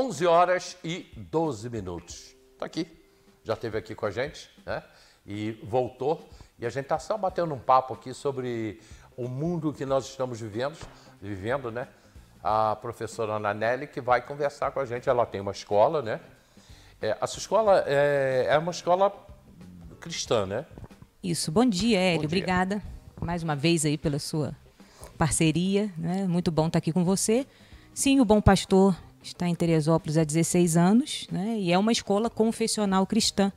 11 horas e 12 minutos. Está aqui, já esteve aqui com a gente, né? E voltou. E a gente está só batendo um papo aqui sobre o mundo que nós estamos vivendo, vivendo, né? A professora Ana Nelly, que vai conversar com a gente. Ela tem uma escola, né? É, escola é, é, uma escola cristã, né? Isso. Bom dia, Hélio. Bom dia. Obrigada mais uma vez aí pela sua parceria. Né? Muito bom estar aqui com você. Sim, o Bom Pastor está em Teresópolis há 16 anos, né? e é uma escola confessional cristã.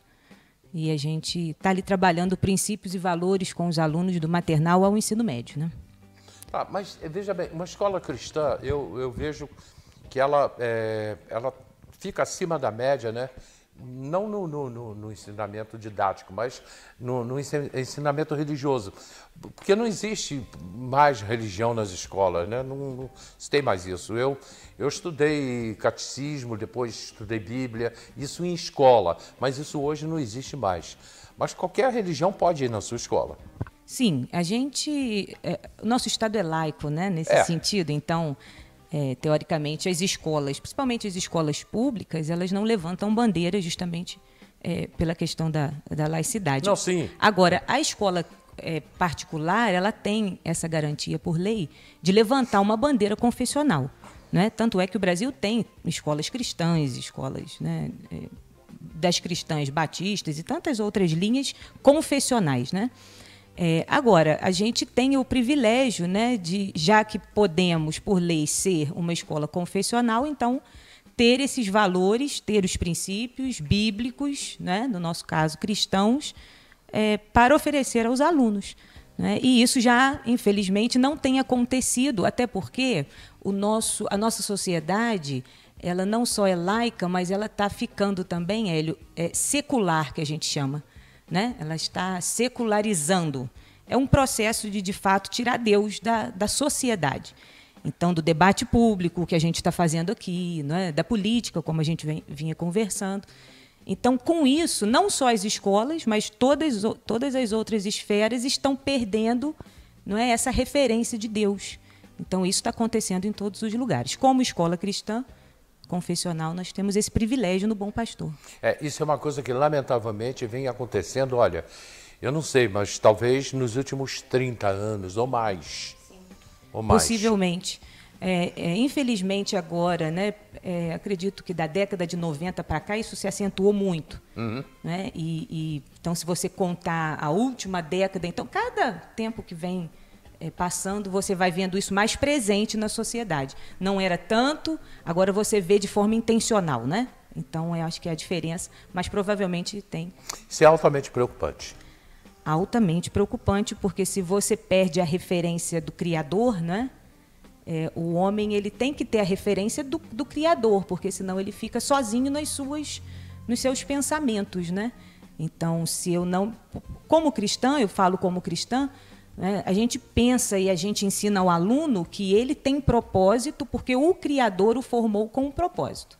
E a gente está ali trabalhando princípios e valores com os alunos do maternal ao ensino médio. Né? Ah, mas eh, veja bem, uma escola cristã, eu, eu vejo que ela, é, ela fica acima da média, né? não no, no, no, no, ensinamento didático, mas no, ensinamento religioso. Porque não existe mais religião nas escolas, né? não, não se tem mais isso. Eu, eu estudei catecismo, depois estudei Bíblia, isso em escola, mas isso hoje não existe mais. Mas qualquer religião pode ir na sua escola. Sim, a gente. É, o nosso Estado é laico, né? Nesse é. sentido, então é, teoricamente, as escolas, principalmente as escolas públicas, elas não levantam bandeira justamente é, pela questão da, da laicidade. Não, sim. Agora, a escola é, particular, ela tem essa garantia por lei de levantar uma bandeira confessional. Né? Tanto é que o Brasil tem escolas cristãs, escolas né, é, das cristãs batistas e tantas outras linhas confessionais. Né? É, agora, a gente tem o privilégio, né, de já que podemos, por lei, ser uma escola confessional, então ter esses valores, ter os princípios bíblicos, né, no nosso caso cristãos, é, para oferecer aos alunos. Né? E isso já, infelizmente, não tem acontecido, até porque o nosso, a nossa sociedade ela não só é laica, mas ela está ficando também, Hélio, é, secular, que a gente chama né? ela está secularizando. É um processo de, de fato, tirar Deus da, da sociedade. Então, do debate público, que a gente está fazendo aqui, né? da política, como a gente vem, vinha conversando. Então, com isso, não só as escolas, mas todas, todas as outras esferas estão perdendo não é, essa referência de Deus. Então, isso está acontecendo em todos os lugares. Como escola cristã, confessional, nós temos esse privilégio no Bom Pastor. É, isso é uma coisa que, lamentavelmente, vem acontecendo, olha, eu não sei, mas talvez nos últimos 30 anos ou mais. Sim. Ou mais. Possivelmente. É, é, infelizmente, agora, né, é, acredito que da década de 90 para cá, isso se acentuou muito. Uhum. Né? E, e, então, se você contar a última década, então, cada tempo que vem é, passando, você vai vendo isso mais presente na sociedade. Não era tanto, agora você vê de forma intencional, né? Então, eu acho que é a diferença, mas provavelmente tem. Isso é altamente preocupante. Altamente preocupante, porque se você perde a referência do Criador, né? É, o homem ele tem que ter a referência do, do Criador, porque senão ele fica sozinho nas suas, nos seus pensamentos, né? Então, se eu não, como cristã, eu falo como cristã, né? A gente pensa e a gente ensina ao aluno que ele tem propósito porque o Criador o formou com um propósito.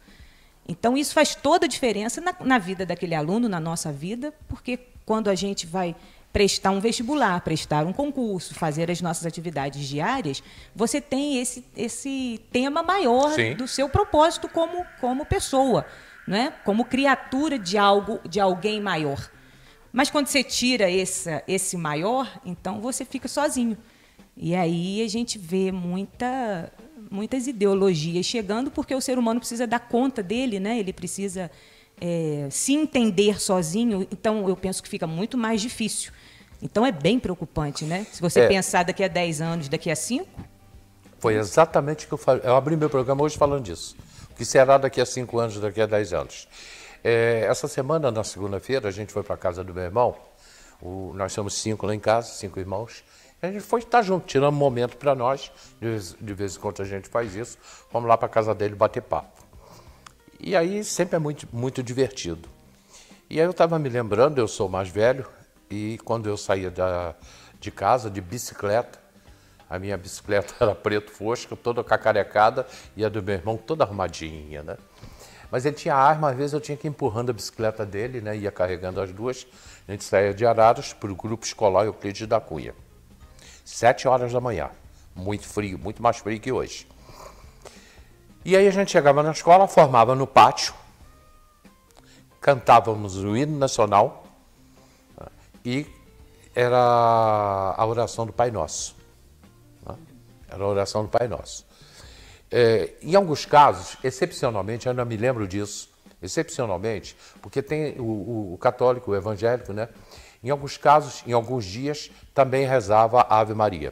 Então, isso faz toda a diferença na, na vida daquele aluno, na nossa vida, porque quando a gente vai prestar um vestibular, prestar um concurso, fazer as nossas atividades diárias, você tem esse, esse tema maior Sim. do seu propósito como, como pessoa, né? como criatura de algo, de alguém maior. Mas quando você tira essa, esse maior, então você fica sozinho. E aí a gente vê muita, muitas ideologias chegando, porque o ser humano precisa dar conta dele, né? ele precisa é, se entender sozinho. Então, eu penso que fica muito mais difícil. Então, é bem preocupante, né? Se você é. pensar daqui a 10 anos, daqui a 5. Foi exatamente o que eu falei. Eu abri meu programa hoje falando disso. O que será daqui a 5 anos, daqui a 10 anos? É, essa semana, na segunda-feira, a gente foi para a casa do meu irmão. O, nós somos cinco lá em casa, cinco irmãos. A gente foi estar tá junto, tirando um momento para nós. De vez, de vez em quando a gente faz isso. Vamos lá para a casa dele bater papo. E aí sempre é muito, muito divertido. E aí eu estava me lembrando, eu sou mais velho, e quando eu saía da, de casa de bicicleta, a minha bicicleta era preto fosca, toda cacarecada, e a do meu irmão toda arrumadinha, né? Mas ele tinha arma, às vezes eu tinha que ir empurrando a bicicleta dele, né? Ia carregando as duas. A gente saía de Araras para o grupo escolar Euclides da Cunha. Sete horas da manhã. Muito frio, muito mais frio que hoje. E aí a gente chegava na escola, formava no pátio, cantávamos o hino nacional e era a oração do Pai Nosso. Né? Era a oração do Pai Nosso. É, em alguns casos, excepcionalmente, eu não me lembro disso, excepcionalmente, porque tem o, o, católico, o evangélico, né? Em alguns casos, em alguns dias, também rezava a Ave Maria.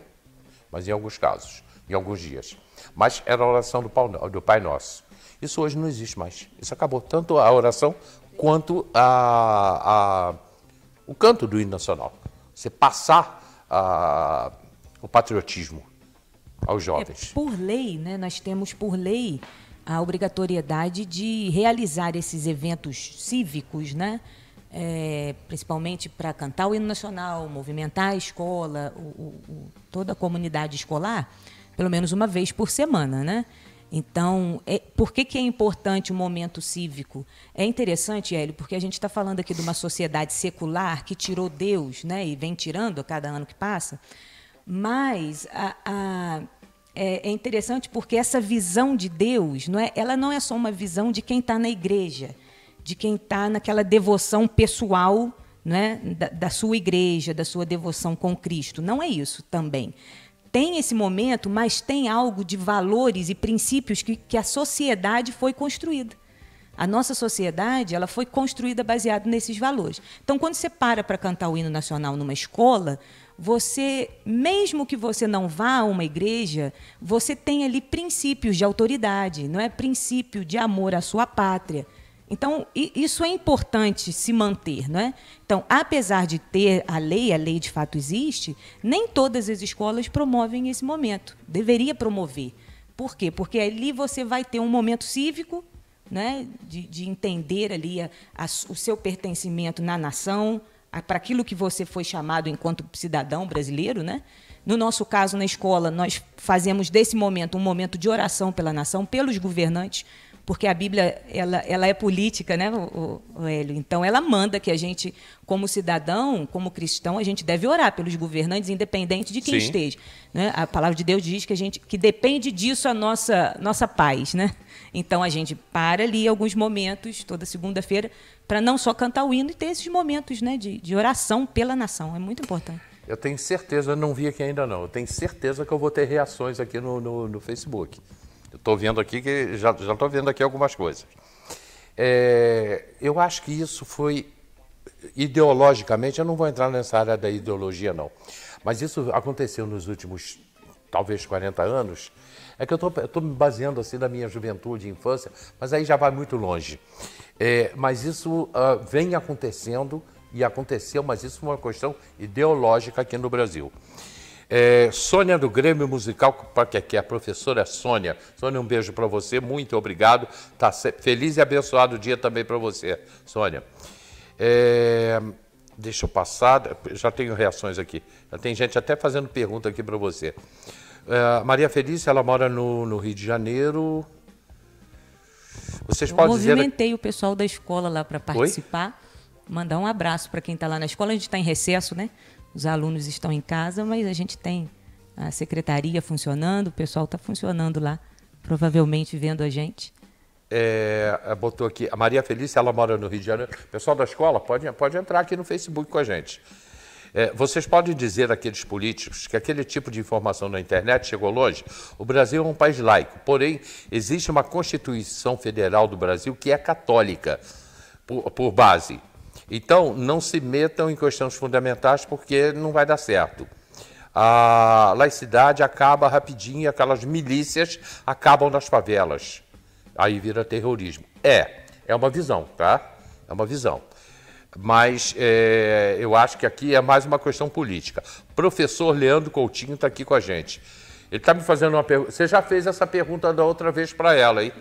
Mas em alguns casos, em alguns dias. Mas era a oração do Pai Nosso. Isso hoje não existe mais. Isso acabou. Tanto a oração quanto a, a o canto do hino nacional. Você passar a, ah, o patriotismo aos jovens. É, por lei, né, nós temos por lei a obrigatoriedade de realizar esses eventos cívicos, né? É, principalmente para cantar o hino nacional, movimentar a escola, o, o, toda a comunidade escolar, pelo menos uma vez por semana, né? Então, é, por que, que é importante o momento cívico? É interessante, Hélio, porque a gente está falando aqui de uma sociedade secular que tirou Deus, né? E vem tirando a cada ano que passa. Mas a, a, é, é, interessante porque essa visão de Deus, não é, ela não é só uma visão de quem está na igreja, de quem está naquela devoção pessoal não é, da, da sua igreja, da sua devoção com Cristo. Não é isso também tem esse momento, mas tem algo de valores e princípios que, que a sociedade foi construída. A nossa sociedade ela foi construída baseada nesses valores. Então, quando você para para cantar o hino nacional numa escola, você, mesmo que você não vá a uma igreja, você tem ali princípios de autoridade, não é princípio de amor à sua pátria. Então, isso é importante se manter, não é? Então, apesar de ter a lei, a lei de fato existe, nem todas as escolas promovem esse momento. Deveria promover. Por quê? Porque ali você vai ter um momento cívico, né, de, de entender ali a, a, o seu pertencimento na nação, para aquilo que você foi chamado enquanto cidadão brasileiro, né? No nosso caso, na escola, nós fazemos desse momento um momento de oração pela nação, pelos governantes, porque a Bíblia ela, ela é política, né, o, o, Hélio? Então ela manda que a gente, como cidadão, como cristão, a gente deve orar pelos governantes, independente de quem Sim. esteja. Né? A palavra de Deus diz que a gente que depende disso a nossa nossa paz, né? Então a gente para ali alguns momentos toda segunda-feira para não só cantar o hino e ter esses momentos, né, de, de oração pela nação. É muito importante. Eu tenho certeza, eu não vi aqui ainda não. Eu tenho certeza que eu vou ter reações aqui no, no, no Facebook. Estou vendo aqui que já estou vendo aqui algumas coisas. É, eu acho que isso foi ideologicamente, eu não vou entrar nessa área da ideologia não, mas isso aconteceu nos últimos talvez 40 anos. É que eu estou me baseando assim na minha juventude, infância, mas aí já vai muito longe. É, mas isso uh, vem acontecendo e aconteceu, mas isso é uma questão ideológica aqui no Brasil. É, Sônia do Grêmio Musical, que aqui é a professora Sônia. Sônia, um beijo para você, muito obrigado. Tá feliz e abençoado dia também para você, Sônia. É, deixa eu passar, já tenho reações aqui. Já tem gente até fazendo pergunta aqui para você. É, Maria Felícia, ela mora no, no Rio de Janeiro. Vocês eu movimentei dizer... o pessoal da escola lá para participar. Oi? Mandar um abraço para quem está lá na escola. A gente está em recesso, né? Os alunos estão em casa, mas a gente tem a secretaria funcionando, o pessoal está funcionando lá, provavelmente vendo a gente. É, é, botou aqui, a Maria Felícia, ela mora no Rio de Janeiro. Pessoal da escola, pode, pode entrar aqui no Facebook com a gente. É, vocês podem dizer àqueles políticos que aquele tipo de informação na internet chegou longe? O Brasil é um país laico, porém, existe uma Constituição Federal do Brasil que é católica, por, por base. Então, não se metam em questões fundamentais porque não vai dar certo. A laicidade acaba rapidinho, aquelas milícias acabam nas favelas. Aí vira terrorismo. É, é uma visão, tá? É uma visão. Mas é, eu acho que aqui é mais uma questão política. Professor Leandro Coutinho está aqui com a gente. Ele está me fazendo uma pergunta. Você já fez essa pergunta da outra vez para ela, hein?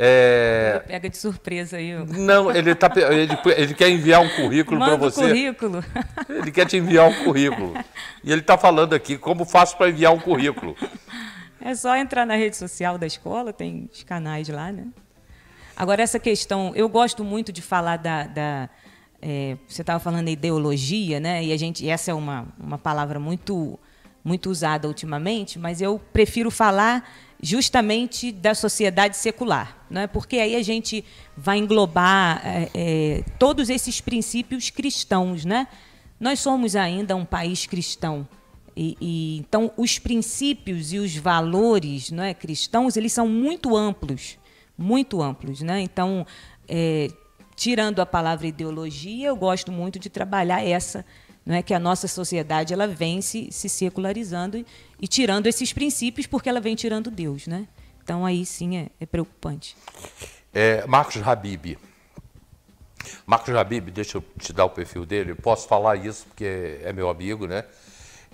É... Pega de surpresa aí. Não, ele, tá, ele, ele quer enviar um currículo para você. Um currículo. Ele quer te enviar um currículo. E ele está falando aqui como faço para enviar um currículo. É só entrar na rede social da escola, tem os canais lá, né? Agora, essa questão, eu gosto muito de falar da. da é, você estava falando da ideologia, né? E a gente, essa é uma, uma palavra muito, muito usada ultimamente, mas eu prefiro falar justamente da sociedade secular é porque aí a gente vai englobar é, é, todos esses princípios cristãos. Né? Nós somos ainda um país cristão. E, e, então, os princípios e os valores é, cristãos, eles são muito amplos, muito amplos. Né? Então, é, tirando a palavra ideologia, eu gosto muito de trabalhar essa, não é que a nossa sociedade ela vem se, se secularizando e, e tirando esses princípios porque ela vem tirando Deus, né? Então aí sim é, é preocupante. É, Marcos Habib. Marcos Habib, deixa eu te dar o perfil dele. Eu posso falar isso porque é, é meu amigo, né?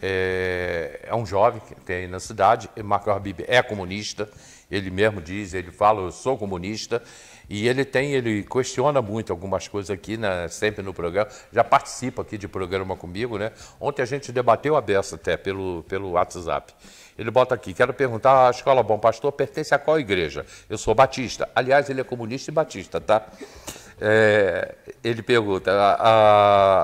É, é um jovem que tem aí na cidade. Marcos Habib é comunista. Ele mesmo diz, ele fala, eu sou comunista. E ele tem, ele questiona muito algumas coisas aqui, né, sempre no programa, já participa aqui de programa comigo, né? Ontem a gente debateu a beça até pelo, pelo WhatsApp. Ele bota aqui, quero perguntar, a escola Bom Pastor pertence a qual igreja? Eu sou batista. Aliás, ele é comunista e batista, tá? É, ele pergunta, a,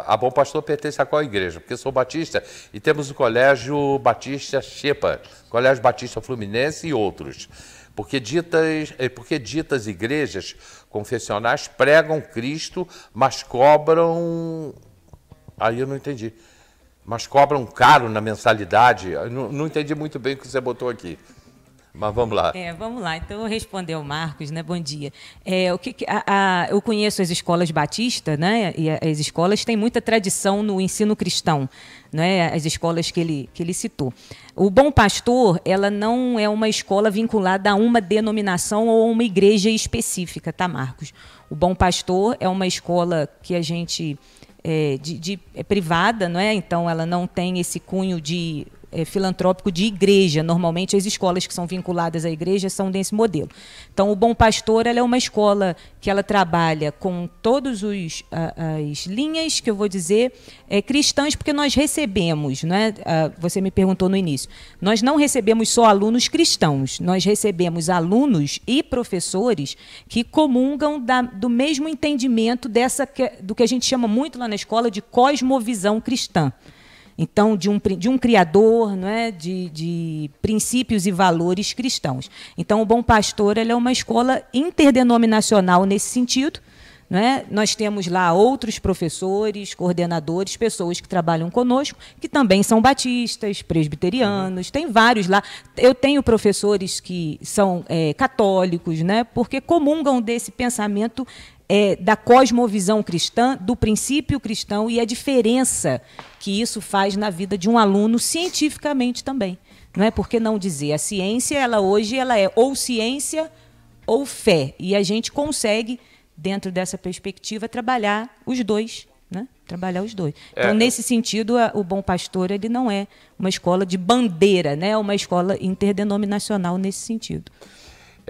a, a, Bom Pastor pertence a qual igreja? Porque eu sou batista e temos o Colégio Batista Xepa, Colégio Batista Fluminense e outros. Porque ditas, eh, porque ditas igrejas confessionais pregam Cristo, mas cobram. Aí eu não entendi. Mas cobram caro na mensalidade. não, não entendi muito bem o que você botou aqui. Mas vamos lá. É, vamos lá. Então, respondeu ao Marcos, né? Bom dia. É, o que, a, a, eu conheço as escolas batista, né? E as escolas têm muita tradição no ensino cristão, né? As escolas que ele, que ele citou. O Bom Pastor, ela não é uma escola vinculada a uma denominação ou uma igreja específica, tá, Marcos? O Bom Pastor é uma escola que a gente é, de, de, é privada, não é? Então, ela não tem esse cunho de é, filantrópico de igreja. Normalmente as escolas que são vinculadas à igreja são desse modelo. Então o Bom Pastor é uma escola que ela trabalha com todas as linhas que eu vou dizer é, cristãs, porque nós recebemos, né? você me perguntou no início, nós não recebemos só alunos cristãos, nós recebemos alunos e professores que comungam da, do mesmo entendimento dessa do que a gente chama muito lá na escola de cosmovisão cristã. Então, de um, de um criador, não é? de, de princípios e valores cristãos. Então, o Bom Pastor é uma escola interdenominacional nesse sentido. Não é? Nós temos lá outros professores, coordenadores, pessoas que trabalham conosco, que também são batistas, presbiterianos, tem vários lá. Eu tenho professores que são é, católicos, né? porque comungam desse pensamento é, da cosmovisão cristã, do princípio cristão e a diferença que isso faz na vida de um aluno cientificamente também. Não é por que não dizer? A ciência, ela hoje, ela é ou ciência ou fé. E a gente consegue, dentro dessa perspectiva, trabalhar os dois. Né? Trabalhar os dois. Então, é. Então, nesse sentido, a, o Bom Pastor ele não é uma escola de bandeira, né? é uma escola interdenominacional nesse sentido.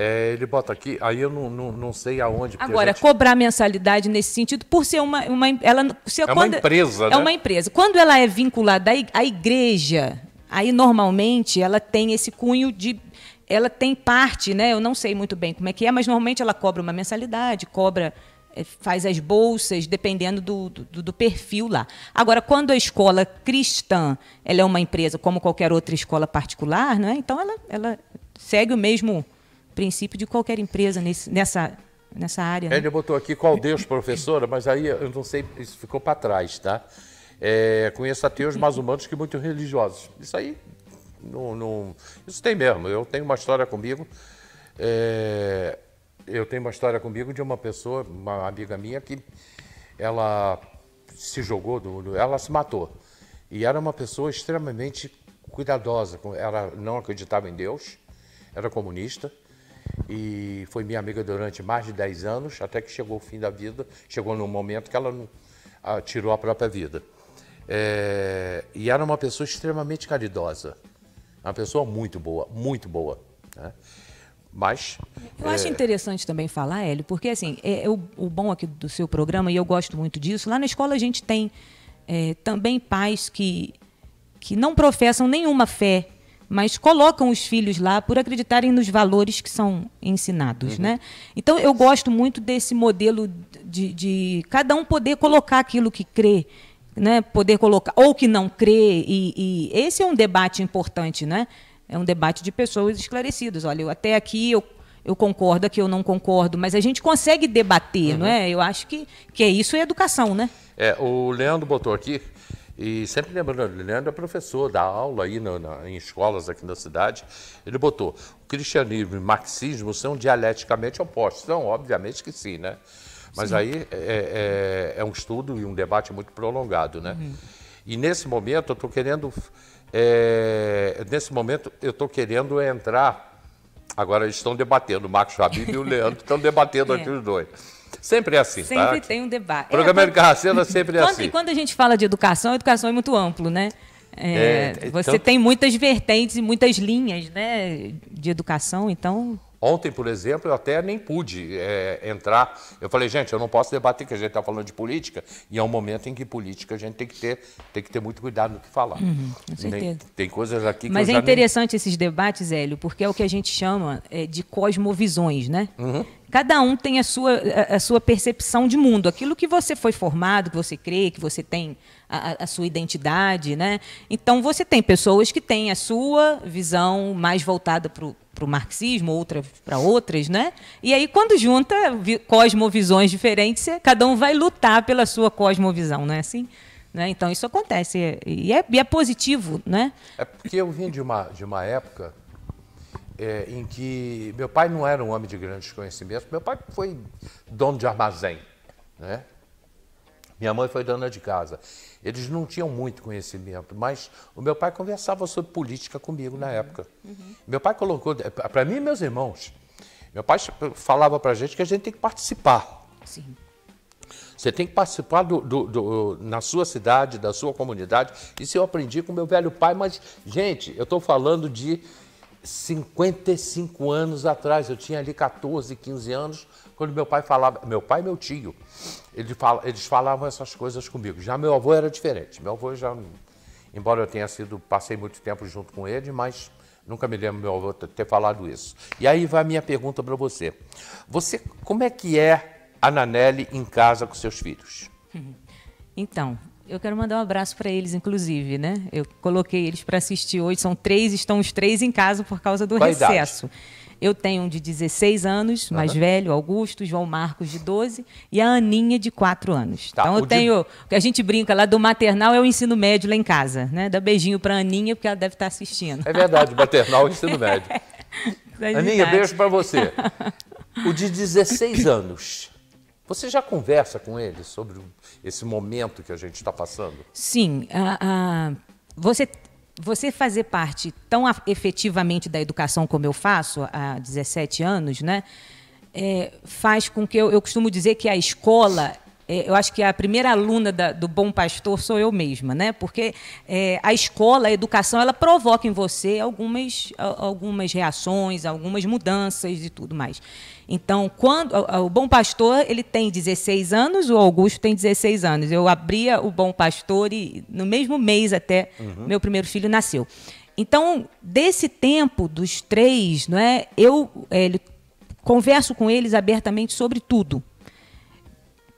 É, ele bota aqui, aí eu não, não, não sei aonde. Agora, gente... cobrar mensalidade nesse sentido, por ser uma. uma ela, se, é uma empresa, É né? uma empresa. Quando ela é vinculada à igreja, aí normalmente ela tem esse cunho de. Ela tem parte, né? Eu não sei muito bem como é que é, mas normalmente ela cobra uma mensalidade, cobra. É, faz as bolsas, dependendo do, do, do perfil lá. Agora, quando a escola cristã ela é uma empresa como qualquer outra escola particular, né? então ela, ela segue o mesmo princípio de qualquer empresa nesse, nessa nessa área. Né? Ele botou aqui qual Deus, professora, mas aí eu não sei, isso ficou para trás, tá? É, conheço ateus mais humanos que muito religiosos. Isso aí, não, não, isso tem mesmo. Eu tenho uma história comigo, é, eu tenho uma história comigo de uma pessoa, uma amiga minha que ela se jogou, do, ela se matou. E era uma pessoa extremamente cuidadosa. Ela não acreditava em Deus, era comunista e foi minha amiga durante mais de 10 anos, até que chegou o fim da vida, chegou num momento que ela não, ah, tirou a própria vida. É, e era uma pessoa extremamente caridosa, uma pessoa muito boa, muito boa. Né? Mas. Eu é... acho interessante também falar, Hélio, porque assim, é, o, o, bom aqui do seu programa, e eu gosto muito disso, lá na escola a gente tem é, também pais que, que não professam nenhuma fé mas colocam os filhos lá por acreditarem nos valores que são ensinados. Uhum. Né? Então, eu gosto muito desse modelo de, de cada um poder colocar aquilo que crê. Né, poder colocar, ou que não crê, e, e, esse é um debate importante, né? É um debate de pessoas esclarecidas. Olha, eu, até aqui eu, eu concordo, aqui eu não concordo, mas a gente consegue debater, uhum. não é? Eu acho que, que é isso é educação, né? É, o Leandro botou aqui e sempre lembrando, Leandro é professor, dá aula aí no, na, em escolas aqui na cidade. Ele botou: o cristianismo e o marxismo são dialeticamente opostos. Não, obviamente que sim, né? Mas sim. aí é, é, é, é, um estudo e um debate muito prolongado, né? Uhum. E nesse momento eu estou querendo. É, nesse momento eu estou querendo entrar. Agora eles estão debatendo, o Marcos Habib e o Leandro estão debatendo é. aqui os dois. Sempre é assim, tá? Sempre tá? tem um debate. O é, programa é, Educação sempre é quando, assim. E quando a gente fala de educação, a educação é muito amplo, né? É, é, então você então... tem muitas vertentes e muitas linhas né, de educação, então Ontem, por exemplo, eu até nem pude é, entrar. Eu falei, gente, eu não posso debater, que a gente está falando de política, e é um momento em que política a gente tem que ter, tem que ter muito cuidado no que falar. Uhum, com certeza. Nem, tem coisas aqui que Mas é interessante nem... esses debates, Hélio, porque é o que a gente chama é, de cosmovisões, né? Uhum. Cada um tem a sua, a, a, sua percepção de mundo, aquilo que você foi formado, que você crê, que você tem a, a sua identidade, né? Então você tem pessoas que têm a sua visão mais voltada para o para o marxismo, outra para outras, né? E aí, quando junta cosmovisões diferentes, cada um vai lutar pela sua cosmovisão, não é assim? Né? Então, isso acontece e é, e é positivo, né? É porque eu vim de uma, de uma época é, em que meu pai não era um homem de grandes conhecimentos, meu pai foi dono de armazém, né? Minha mãe foi dona de casa. Eles não tinham muito conhecimento, mas o meu pai conversava sobre política comigo uhum. na época. Uhum. Meu pai colocou, é, para mim e meus irmãos, meu pai falava para a gente que a gente tem que participar. Sim. Você tem que participar do, do, do, na sua cidade, da sua comunidade. Isso eu aprendi com meu velho pai, mas, gente, eu estou falando de 55 anos atrás. Eu tinha ali 14, 15 anos quando meu pai falava, meu pai e meu tio, eles falavam, eles falavam essas coisas comigo. Já meu avô era diferente. Meu avô já, embora eu tenha sido, passei muito tempo junto com ele, mas nunca me lembro meu avô ter falado isso. E aí vai a minha pergunta para você. Você, como é que é a Nanelli em casa com seus filhos? Então, eu quero mandar um abraço para eles, inclusive, né? Eu coloquei eles para assistir hoje. São três, estão os três em casa por causa do Qual recesso. Idade? Eu tenho um de 16 anos, mais velho, Augusto, João Marcos, de 12, e a Aninha, de 4 anos. Tá, então eu tenho. De... A gente brinca lá do maternal é o ensino médio lá em casa, né? Dá beijinho para a Aninha, porque ela deve estar tá assistindo. É verdade, maternal é ensino médio. É Aninha, beijo para você. O de 16 anos. Você já conversa com ele sobre esse momento que a gente está passando? Sim. A, a, você você fazer parte tão efetivamente da educação como eu faço há 17 anos, né? É, faz com que eu, eu costumo dizer que a escola é, eu acho que a primeira aluna da, do Bom Pastor sou eu mesma, né? Porque é, a escola, a educação, ela provoca em você algumas, algumas reações, algumas mudanças e tudo mais. Então, quando o Bom Pastor ele tem 16 anos, o Augusto tem 16 anos. Eu abria o Bom Pastor e no mesmo mês até uhum. meu primeiro filho nasceu. Então, desse tempo dos três, não é? Eu é, converso com eles abertamente sobre tudo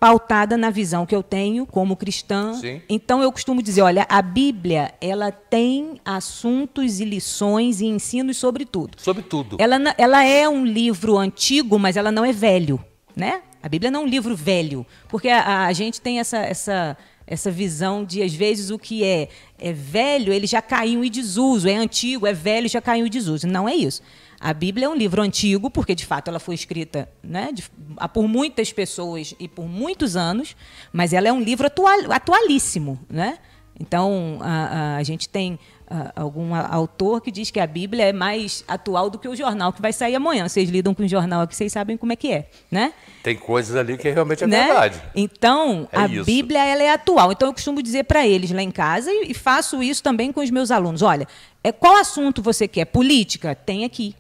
pautada na visão que eu tenho como cristã. Sim. Então eu costumo dizer, olha, a Bíblia, ela tem assuntos e lições e ensinos sobre tudo. Sobre tudo. Ela, ela é um livro antigo, mas ela não é velho, né? A Bíblia não é um livro velho, porque a, a gente tem essa, essa essa visão de às vezes o que é é velho, ele já caiu em desuso, é antigo, é velho, já caiu em desuso. Não é isso. A Bíblia é um livro antigo, porque de fato ela foi escrita né, de, ah, por muitas pessoas e por muitos anos, mas ela é um livro atual, atualíssimo. Né? Então, a, a gente tem a, ah, algum autor que diz que a Bíblia é mais atual do que o jornal que vai sair amanhã. Vocês lidam com o jornal aqui, vocês sabem como é que é, né? Tem coisas ali que é realmente é né? verdade. Então, é a isso. Bíblia ela é atual. Então, eu costumo dizer para eles lá em casa e, e faço isso também com os meus alunos. Olha, é, qual assunto você quer? Política? Tem aqui.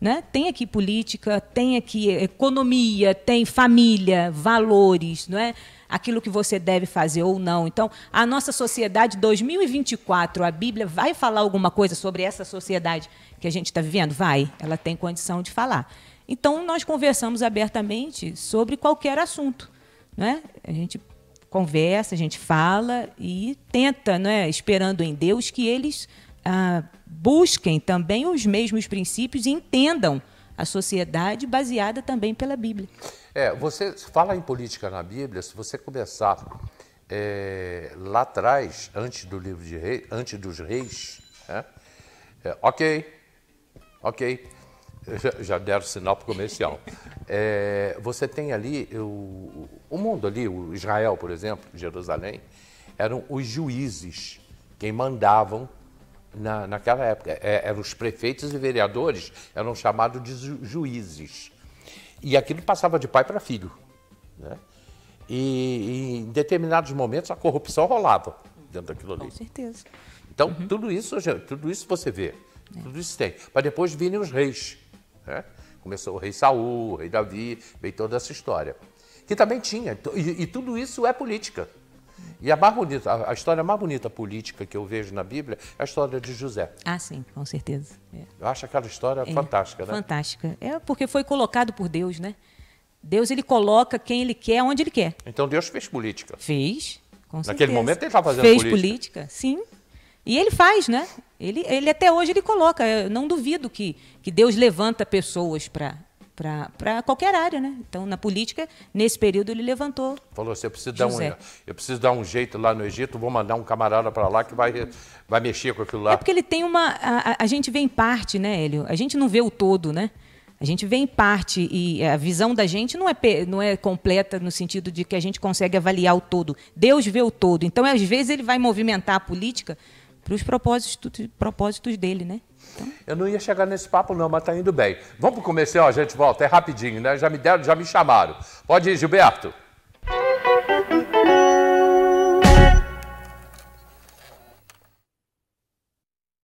Né? Tem aqui política, tem aqui economia, tem família, valores, não é? aquilo que você deve fazer ou não. Então, a nossa sociedade 2024, a Bíblia vai falar alguma coisa sobre essa sociedade que a gente está vivendo? Vai, ela tem condição de falar. Então, nós conversamos abertamente sobre qualquer assunto. Né? A gente conversa, a gente fala e tenta, né, esperando em Deus, que eles ah, busquem também os mesmos princípios e entendam a sociedade baseada também pela Bíblia. É, você fala em política na Bíblia, se você começar é, lá atrás, antes do livro de rei, antes dos reis, é, é, ok, ok, já, deram sinal para o comercial. É, você tem ali o, o mundo ali, o Israel, por exemplo, Jerusalém, eram os juízes quem mandavam na, naquela época. É, eram os prefeitos e vereadores, eram chamados de ju juízes. E aquilo passava de pai para filho. Né? E, e, em determinados momentos a corrupção rolava dentro daquilo ali. Com certeza. Então, uhum. tudo, isso, tudo isso você vê, é. tudo isso tem. Mas depois virem os reis. Né? Começou o rei Saul, o rei Davi, veio toda essa história. Que também tinha, e, e tudo isso é política. E a mais bonita, a, história mais bonita política que eu vejo na Bíblia é a história de José. Ah, sim, com certeza. É. Eu acho aquela história é, fantástica, né? Fantástica. É porque foi colocado por Deus, né? Deus ele coloca quem ele quer, onde ele quer. Então Deus fez política. Fez, com certeza. Naquele momento ele estava fazendo fez política. Fez política, sim. E ele faz, né? Ele, ele até hoje ele coloca. Eu não duvido que, que Deus levanta pessoas para para qualquer área, né? Então, na política, nesse período ele levantou. Falou assim, eu preciso dar um, eu preciso dar um jeito lá no Egito, vou mandar um camarada para lá que vai vai mexer com aquilo lá. É porque ele tem uma a, a, gente vê em parte, né, Hélio? A gente não vê o todo, né? A gente vê em parte e a visão da gente não é não é completa no sentido de que a gente consegue avaliar o todo. Deus vê o todo. Então, às vezes ele vai movimentar a política para os propósitos, propósitos dele, né? Então, Eu não ia chegar nesse papo não, mas tá indo bem. Vamos para o ó. a gente volta, é rapidinho, né? Já me deram, já me chamaram. Pode ir, Gilberto.